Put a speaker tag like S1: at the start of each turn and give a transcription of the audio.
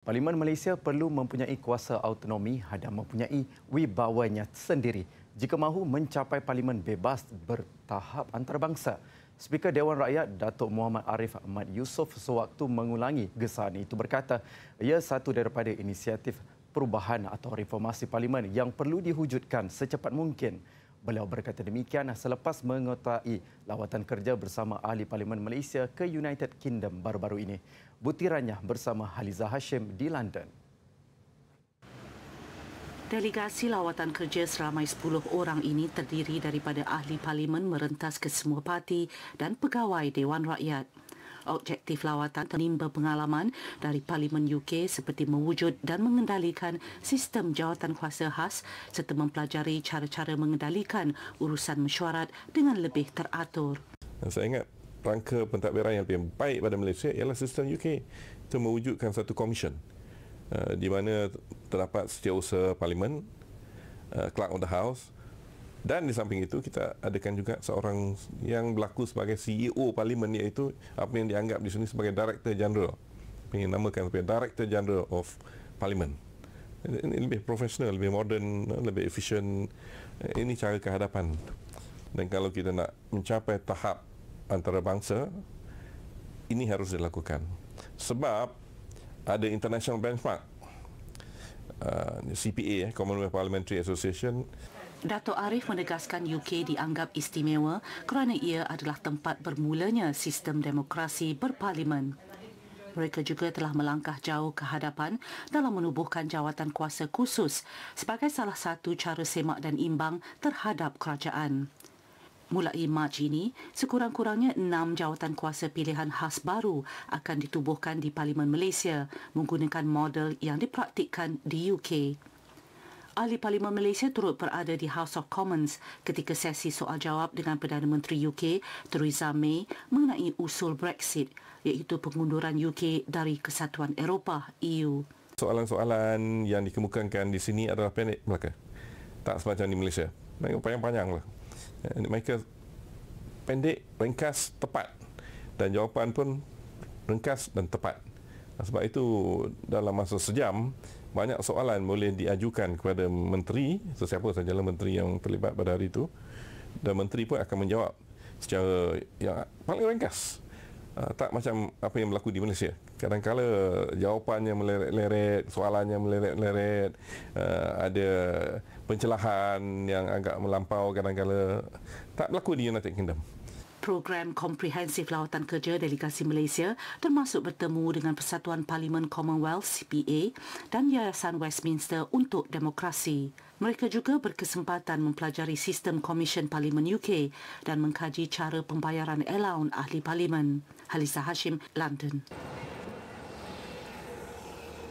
S1: Parlimen Malaysia perlu mempunyai kuasa autonomi dan mempunyai wibawanya sendiri jika mahu mencapai parlimen bebas bertahap antarabangsa. Speaker Dewan Rakyat Datuk Muhammad Arif Ahmad Yusof sewaktu mengulangi gesaan itu berkata ia satu daripada inisiatif perubahan atau reformasi parlimen yang perlu dihujudkan secepat mungkin. Beliau berkata demikian selepas mengetahui lawatan kerja bersama ahli parlimen Malaysia ke United Kingdom baru-baru ini. Butirannya bersama Haliza Hashim di London.
S2: Delegasi lawatan kerja seramai 10 orang ini terdiri daripada ahli parlimen merentas ke semua parti dan pegawai Dewan Rakyat. Objektif lawatan menimba pengalaman dari Parlimen UK seperti mewujud dan mengendalikan sistem jawatan kuasa khas serta mempelajari cara-cara mengendalikan urusan mesyuarat dengan lebih teratur.
S3: Dan saya ingat rangka pentadbiran yang lebih baik pada Malaysia ialah sistem UK itu mewujudkan satu komisen eh, di mana terdapat setiausaha parlimen uh, clerk of the house dan di samping itu kita adakan juga seorang yang berlaku sebagai CEO parlimen iaitu apa yang dianggap di sini sebagai director general. Ingin namakan sebagai director general of parlimen. Ini lebih profesional, lebih modern, lebih efisien. Ini cara kehadapan. Dan kalau kita nak mencapai tahap antarabangsa, ini harus dilakukan. Sebab ada international benchmark. Uh, CPA, eh, Commonwealth Parliamentary Association.
S2: Dato' Arif menegaskan UK dianggap istimewa kerana ia adalah tempat bermulanya sistem demokrasi berparlimen. Mereka juga telah melangkah jauh ke hadapan dalam menubuhkan jawatan kuasa khusus sebagai salah satu cara semak dan imbang terhadap kerajaan. Mulai Mac ini, sekurang-kurangnya enam jawatan kuasa pilihan khas baru akan ditubuhkan di Parlimen Malaysia menggunakan model yang dipraktikkan di UK. Ahli Parlimen Malaysia turut berada di House of Commons ketika sesi soal jawab dengan Perdana Menteri UK Theresa May mengenai usul Brexit iaitu pengunduran UK dari Kesatuan Eropah EU.
S3: Soalan-soalan yang dikemukakan di sini adalah pendek belaka. Tak semacam di Malaysia. mereka Panjang-panjang lah. Eh, mereka pendek, ringkas, tepat. Dan jawapan pun ringkas dan tepat. Sebab itu dalam masa sejam banyak soalan boleh diajukan kepada menteri sesiapa sajalah menteri yang terlibat pada hari itu dan menteri pun akan menjawab secara yang paling ringkas. Uh, tak macam apa yang berlaku di Malaysia. Kadang-kadang jawapannya meleret-leret, soalannya meleret-leret, uh, ah, ada pencelahan yang agak melampau kadang-kadang. Tak berlaku di United Kingdom. Uh,
S2: program komprehensif lawatan kerja delegasi Malaysia termasuk bertemu dengan Persatuan Parlimen Commonwealth CPA dan Yayasan Westminster untuk Demokrasi. Mereka juga berkesempatan mempelajari sistem Komisen Parlimen UK dan mengkaji cara pembayaran allowance ahli parlimen. Halisa Hashim, London.